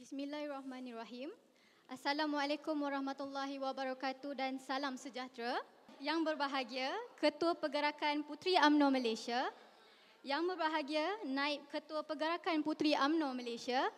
Bismillahirrahmanirrahim. Assalamualaikum warahmatullahi wabarakatuh dan salam sejahtera. Yang berbahagia, Ketua Pergerakan Puteri AMNO Malaysia. Yang berbahagia, Naib Ketua Pergerakan Puteri AMNO Malaysia.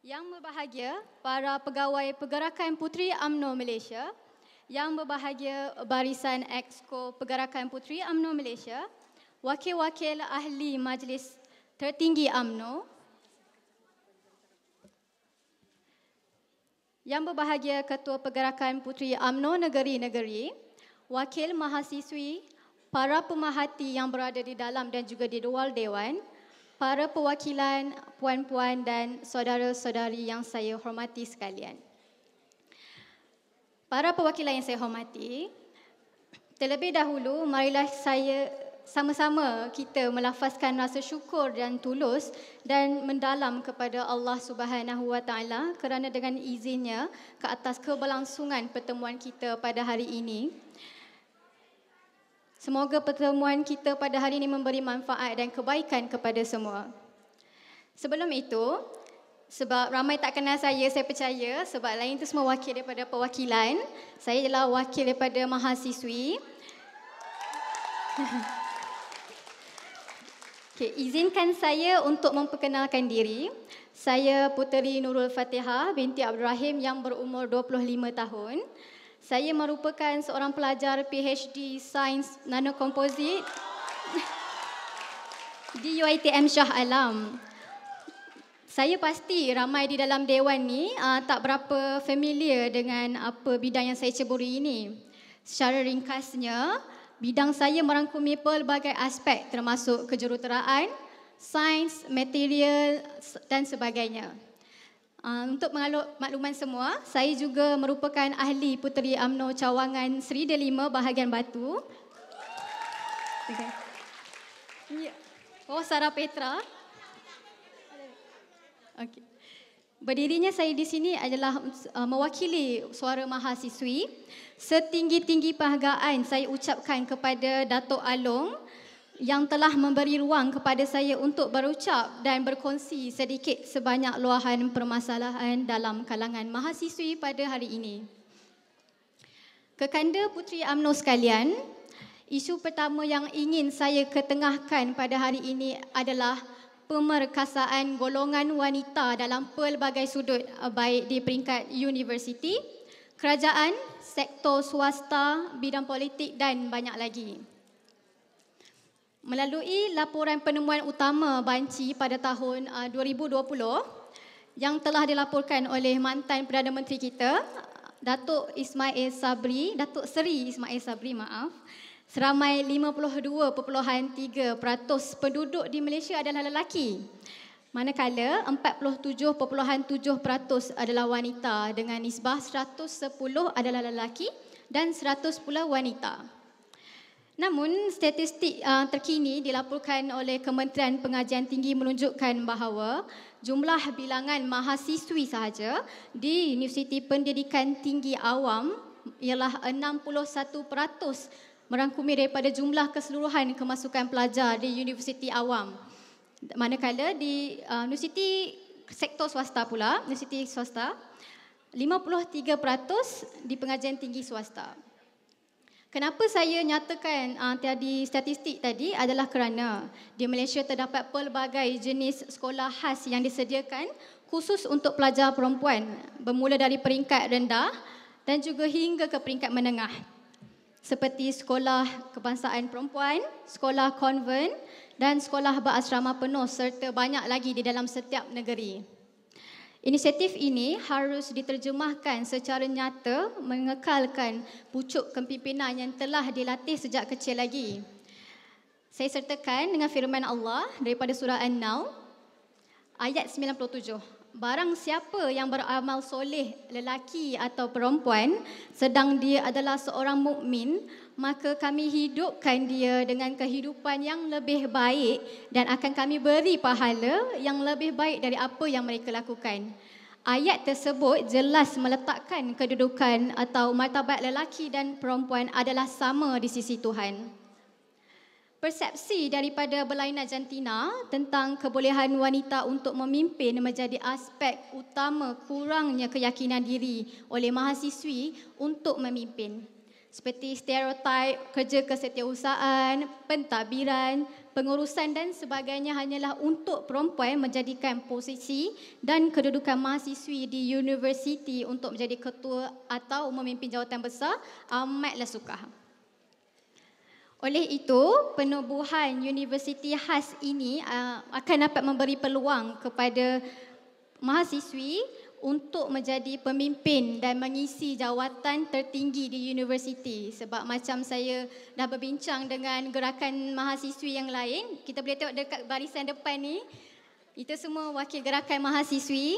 Yang berbahagia, para pegawai Pergerakan Puteri AMNO Malaysia. Yang berbahagia, Barisan Exco Pergerakan Puteri AMNO Malaysia. Wakil-wakil Ahli Majlis Tertinggi AMNO. Yang berbahagia Ketua Pergerakan Puteri UMNO Negeri-Negeri, wakil mahasiswi, para pemahati yang berada di dalam dan juga di luar dewan, para perwakilan puan-puan dan saudara-saudari yang saya hormati sekalian. Para perwakilan yang saya hormati, terlebih dahulu marilah saya sama-sama kita melafazkan rasa syukur dan tulus dan mendalam kepada Allah Subhanahu Wa Taala kerana dengan izinnya ke atas keberlangsungan pertemuan kita pada hari ini. Semoga pertemuan kita pada hari ini memberi manfaat dan kebaikan kepada semua. Sebelum itu, sebab ramai tak kenal saya, saya percaya sebab lain itu semua wakil daripada perwakilan. Saya adalah wakil daripada mahasiswi. Okay, izinkan saya untuk memperkenalkan diri. Saya Puteri Nurul Fatihah binti Abdul Rahim yang berumur 25 tahun. Saya merupakan seorang pelajar PhD Sains Nanokomposit di UiTM Shah Alam. Saya pasti ramai di dalam dewan ni uh, tak berapa familiar dengan apa bidang yang saya ceburi ini. Secara ringkasnya, Bidang saya merangkumi pelbagai aspek termasuk kejuruteraan, sains, material dan sebagainya. Ah, untuk mengalok makluman semua, saya juga merupakan ahli Puteri amno Cawangan Seri Delima bahagian Batu. Ya. Oh, Sarah Petra. Okay. Berdirinya saya di sini adalah uh, mewakili suara mahasiswi. Setinggi-tinggi penghargaan saya ucapkan kepada Datuk Along yang telah memberi ruang kepada saya untuk berucap dan berkongsi sedikit sebanyak luahan permasalahan dalam kalangan mahasiswi pada hari ini. Kekanda Puteri UMNO sekalian, isu pertama yang ingin saya ketengahkan pada hari ini adalah pemerkasaan golongan wanita dalam pelbagai sudut eh, baik di peringkat universiti, kerajaan, sektor swasta, bidang politik dan banyak lagi. Melalui laporan penemuan utama Banci pada tahun 2020 eh, yang telah dilaporkan oleh mantan Perdana Menteri kita, Datuk Ismail Sabri, Datuk Seri Ismail Sabri, maaf, Seramai 52.3% penduduk di Malaysia adalah lelaki. Manakala 47.7% adalah wanita dengan nisbah 110 adalah lelaki dan 100 pula wanita. Namun statistik ah, terkini dilaporkan oleh Kementerian Pengajian Tinggi menunjukkan bahawa jumlah bilangan mahasiswi sahaja di Universiti Pendidikan Tinggi Awam ialah 61% merangkumi daripada jumlah keseluruhan kemasukan pelajar di universiti awam. Manakala di uh, universiti sektor swasta pula, universiti swasta, 53% di pengajian tinggi swasta. Kenapa saya nyatakan uh, tadi statistik tadi adalah kerana di Malaysia terdapat pelbagai jenis sekolah khas yang disediakan khusus untuk pelajar perempuan bermula dari peringkat rendah dan juga hingga ke peringkat menengah seperti sekolah kebangsaan perempuan, sekolah konven dan sekolah berasrama penuh serta banyak lagi di dalam setiap negeri. Inisiatif ini harus diterjemahkan secara nyata mengekalkan pucuk kepimpinan yang telah dilatih sejak kecil lagi. Saya sertakan dengan firman Allah daripada surah An-Naum ayat 97. Barang siapa yang beramal soleh lelaki atau perempuan sedang dia adalah seorang mukmin maka kami hidupkan dia dengan kehidupan yang lebih baik dan akan kami beri pahala yang lebih baik dari apa yang mereka lakukan. Ayat tersebut jelas meletakkan kedudukan atau martabat lelaki dan perempuan adalah sama di sisi Tuhan persepsi daripada berlainan jantina tentang kebolehan wanita untuk memimpin menjadi aspek utama kurangnya keyakinan diri oleh mahasiswi untuk memimpin. Seperti stereotip, kerja kesetiausahaan, pentadbiran, pengurusan dan sebagainya hanyalah untuk perempuan menjadikan posisi dan kedudukan mahasiswi di universiti untuk menjadi ketua atau memimpin jawatan besar amatlah sukar. Oleh itu, penubuhan universiti khas ini uh, akan dapat memberi peluang kepada mahasiswi untuk menjadi pemimpin dan mengisi jawatan tertinggi di universiti. Sebab macam saya dah berbincang dengan gerakan mahasiswi yang lain, kita boleh tengok dekat barisan depan ni, itu semua wakil gerakan mahasiswi.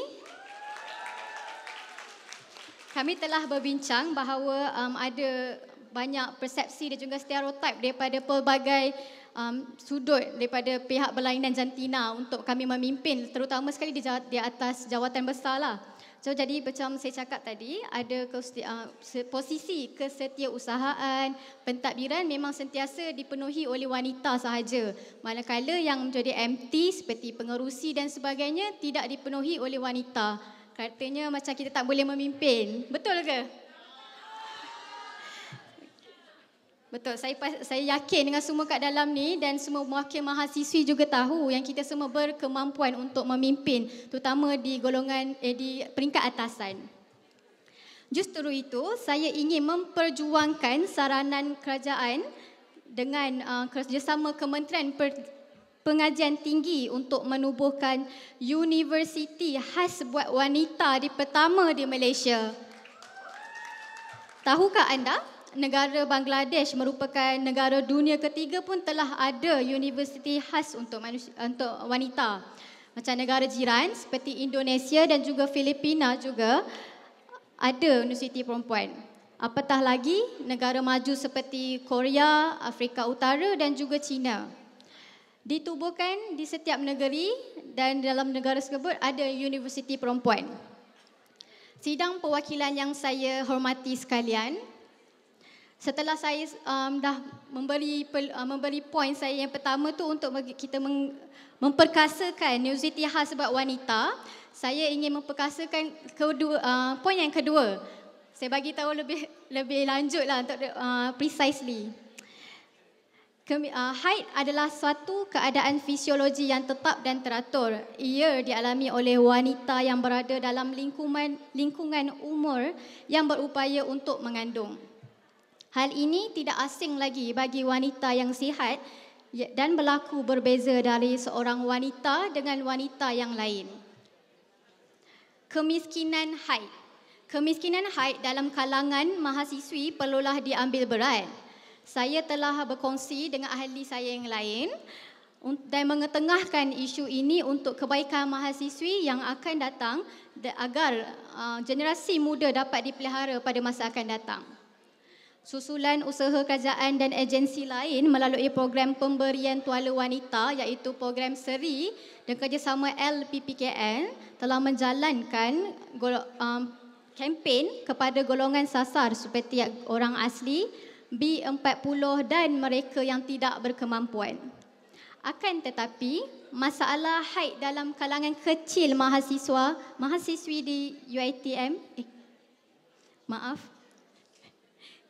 Kami telah berbincang bahawa um, ada banyak persepsi dan juga stereotip daripada pelbagai um, sudut daripada pihak berlainan jantina untuk kami memimpin terutama sekali di, di atas jawatan besar lah. So, jadi macam saya cakap tadi, ada kesetia, uh, posisi kesetiausahaan, pentadbiran memang sentiasa dipenuhi oleh wanita sahaja. Manakala yang menjadi MT seperti pengerusi dan sebagainya tidak dipenuhi oleh wanita. Katanya macam kita tak boleh memimpin. Betul ke? Betul. Saya saya yakin dengan semua kat dalam ni dan semua wakil mahasiswi juga tahu yang kita semua berkemampuan untuk memimpin terutama di golongan eh, di peringkat atasan. Justeru itu, saya ingin memperjuangkan saranan kerajaan dengan uh, kerjasama Kementerian per, Pengajian Tinggi untuk menubuhkan universiti khas buat wanita di pertama di Malaysia. Tahukah anda? negara Bangladesh merupakan negara dunia ketiga pun telah ada universiti khas untuk manusia, untuk wanita. Macam negara jiran seperti Indonesia dan juga Filipina juga ada universiti perempuan. Apatah lagi negara maju seperti Korea, Afrika Utara dan juga China. Ditubuhkan di setiap negeri dan dalam negara tersebut ada universiti perempuan. Sidang perwakilan yang saya hormati sekalian, setelah saya um, dah memberi uh, memberi poin saya yang pertama tu untuk kita memperkasakan newsity khas sebab wanita saya ingin memperkasakan kedua uh, poin yang kedua saya bagi tahu lebih lebih lanjutlah untuk uh, precisely uh, Haid adalah suatu keadaan fisiologi yang tetap dan teratur. Ia dialami oleh wanita yang berada dalam lingkungan lingkungan umur yang berupaya untuk mengandung. Hal ini tidak asing lagi bagi wanita yang sihat dan berlaku berbeza dari seorang wanita dengan wanita yang lain. Kemiskinan haid. Kemiskinan haid dalam kalangan mahasiswi perlulah diambil berat. Saya telah berkongsi dengan ahli saya yang lain dan mengetengahkan isu ini untuk kebaikan mahasiswi yang akan datang agar uh, generasi muda dapat dipelihara pada masa akan datang susulan usaha kerajaan dan agensi lain melalui program pemberian tuala wanita iaitu program Seri dan kerjasama LPPKN telah menjalankan golo- um, kempen kepada golongan sasar seperti orang asli, B40 dan mereka yang tidak berkemampuan. Akan tetapi, masalah haid dalam kalangan kecil mahasiswa, mahasiswi di UiTM, eh, maaf,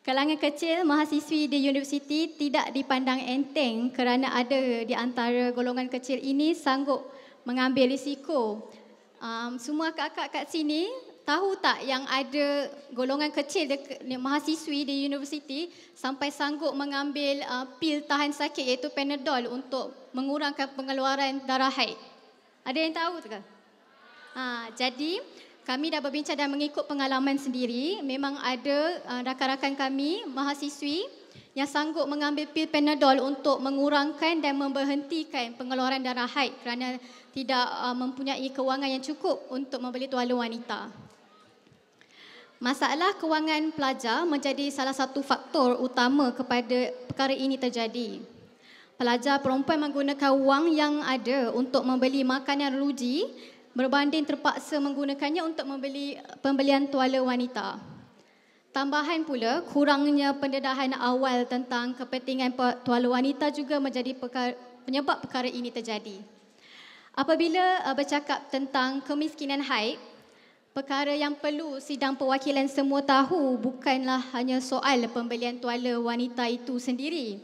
Kalangan kecil mahasiswi di universiti tidak dipandang enteng kerana ada di antara golongan kecil ini sanggup mengambil risiko. Um, semua kakak-kakak kat sini tahu tak yang ada golongan kecil dek, mahasiswi di universiti sampai sanggup mengambil uh, pil tahan sakit iaitu Panadol untuk mengurangkan pengeluaran darah haid. Ada yang tahu tak? Ah, ha, jadi, kami dah berbincang dan mengikut pengalaman sendiri. Memang ada uh, rakan-rakan kami, mahasiswi yang sanggup mengambil pil Panadol untuk mengurangkan dan memberhentikan pengeluaran darah haid kerana tidak uh, mempunyai kewangan yang cukup untuk membeli tuala wanita. Masalah kewangan pelajar menjadi salah satu faktor utama kepada perkara ini terjadi. Pelajar perempuan menggunakan wang yang ada untuk membeli makanan rugi berbanding terpaksa menggunakannya untuk membeli pembelian tuala wanita. Tambahan pula, kurangnya pendedahan awal tentang kepentingan tuala wanita juga menjadi perkara, penyebab perkara ini terjadi. Apabila uh, bercakap tentang kemiskinan haid, perkara yang perlu sidang perwakilan semua tahu bukanlah hanya soal pembelian tuala wanita itu sendiri.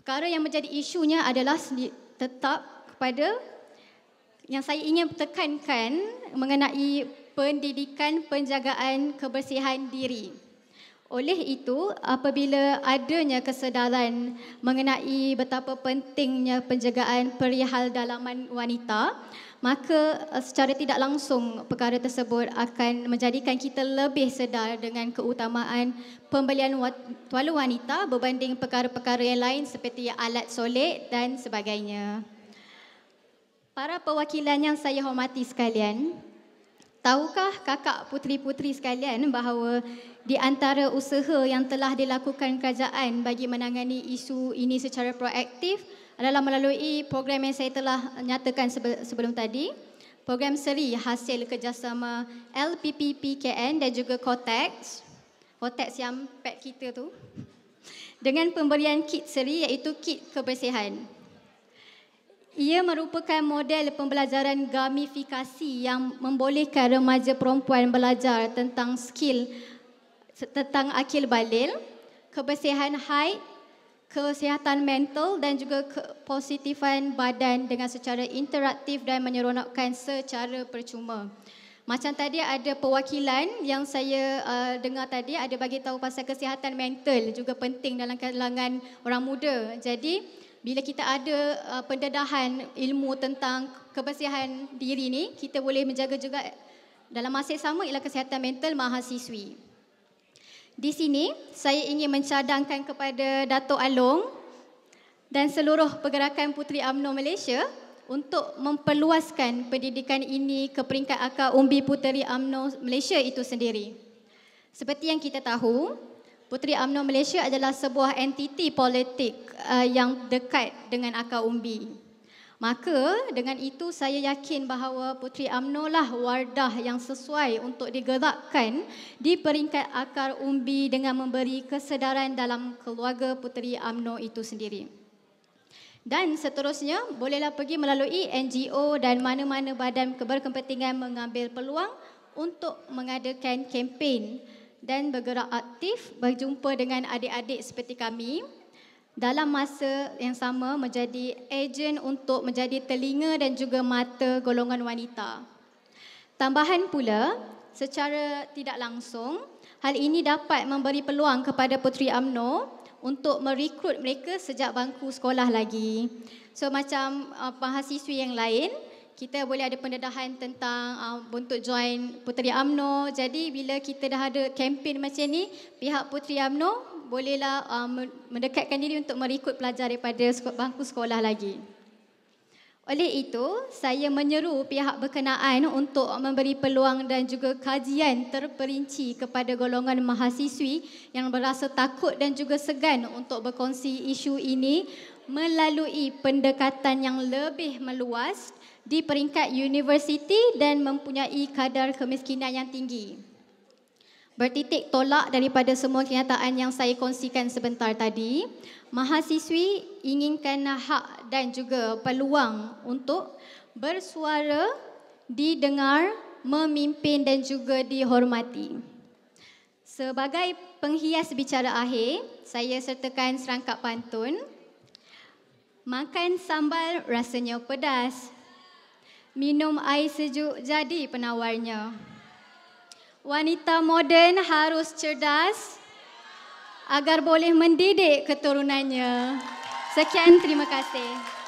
Perkara yang menjadi isunya adalah tetap kepada yang saya ingin tekankan mengenai pendidikan penjagaan kebersihan diri. Oleh itu, apabila adanya kesedaran mengenai betapa pentingnya penjagaan perihal dalaman wanita, maka eh, secara tidak langsung perkara tersebut akan menjadikan kita lebih sedar dengan keutamaan pembelian tuala wanita berbanding perkara-perkara yang lain seperti alat solek dan sebagainya. Para perwakilan yang saya hormati sekalian, tahukah kakak putri-putri sekalian bahawa di antara usaha yang telah dilakukan kerajaan bagi menangani isu ini secara proaktif adalah melalui program yang saya telah nyatakan sebelum tadi, program seri hasil kerjasama LPPPKN dan juga Kotex, Kotex yang pet kita tu, dengan pemberian kit seri iaitu kit Kebersihan. Ia merupakan model pembelajaran gamifikasi yang membolehkan remaja perempuan belajar tentang skill tentang akil balil, kebersihan haid, kesihatan mental dan juga kepositifan badan dengan secara interaktif dan menyeronokkan secara percuma. Macam tadi ada perwakilan yang saya uh, dengar tadi ada bagi tahu pasal kesihatan mental juga penting dalam kalangan orang muda. Jadi bila kita ada uh, pendedahan ilmu tentang kebersihan diri ni kita boleh menjaga juga dalam masa yang sama ialah kesihatan mental mahasiswi. Di sini saya ingin mencadangkan kepada Dato Along dan seluruh pergerakan Puteri UMNO Malaysia untuk memperluaskan pendidikan ini ke peringkat akar umbi Puteri UMNO Malaysia itu sendiri. Seperti yang kita tahu, Puteri UMNO Malaysia adalah sebuah entiti politik uh, yang dekat dengan akar umbi. Maka dengan itu saya yakin bahawa Puteri UMNO lah wardah yang sesuai untuk digerakkan di peringkat akar umbi dengan memberi kesedaran dalam keluarga Puteri UMNO itu sendiri. Dan seterusnya, bolehlah pergi melalui NGO dan mana-mana badan berkepentingan mengambil peluang untuk mengadakan kempen dan bergerak aktif berjumpa dengan adik-adik seperti kami dalam masa yang sama menjadi ejen untuk menjadi telinga dan juga mata golongan wanita. Tambahan pula, secara tidak langsung, hal ini dapat memberi peluang kepada Puteri Amno untuk merekrut mereka sejak bangku sekolah lagi. So macam uh, mahasiswi yang lain, kita boleh ada pendedahan tentang uh, bentuk join Puteri AMNO. Jadi bila kita dah ada kempen macam ni, pihak Puteri AMNO bolehlah uh, mendekatkan diri untuk merekod pelajar daripada bangku sekolah lagi. Oleh itu, saya menyeru pihak berkenaan untuk memberi peluang dan juga kajian terperinci kepada golongan mahasiswi yang berasa takut dan juga segan untuk berkongsi isu ini melalui pendekatan yang lebih meluas di peringkat universiti dan mempunyai kadar kemiskinan yang tinggi. Bertitik tolak daripada semua kenyataan yang saya kongsikan sebentar tadi, mahasiswi inginkan hak dan juga peluang untuk bersuara, didengar, memimpin dan juga dihormati. Sebagai penghias bicara akhir, saya sertakan serangkap pantun. Makan sambal rasanya pedas, minum air sejuk jadi penawarnya. Wanita moden harus cerdas agar boleh mendidik keturunannya. Sekian terima kasih.